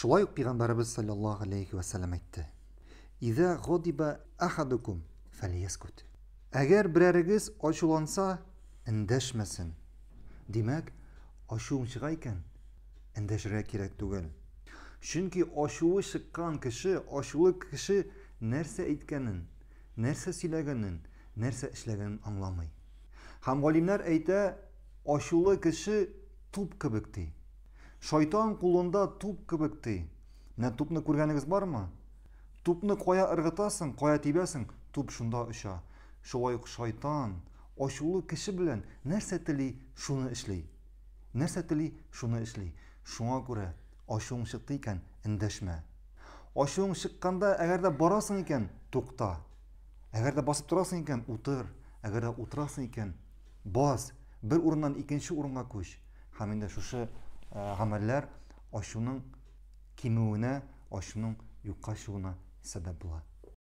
Шулай ук пайғамбарыбыз саллаллаху алейхи уассалам айтты. Иза годиба ахадукум фалияскут. Әгәр берәрегез ашуланса эндәшмәсен. Димәк, ашуым чыга екен эндәшергә кирәк түгел. Чөнки ашуы шыққан кеше, ашулы кеше нәрсә әйткәнен, нәрсә сөйләгәнен, нәрсә эшләгәнен аңламый. Һәм галимнәр әйтә, ашулы кеше туп кебек ди. Шайтан кулында туп кебек ти. Не тупны күргәнегез бармы? Тупны кая ыргытасың, кая тибәсең, туп шунда оша. Шулай ук шайтан ачулы кеше белән нәрсә тели, шуны эшли. Нәрсә тели, шуны эшли. Шуңа күрә ашуң чыкты икән, эндәшмә. Ашуң чыкканда, әгәр дә барасың икән, тукта. Әгәр дә басып торасың икән, утыр. Әгәр дә утырасың икән, бас. Бер урыннан икенче урынга күч. Һәм инде шушы гамәлләр ачуның кимүенә, ачуның юкка чыгуына сәбәп була.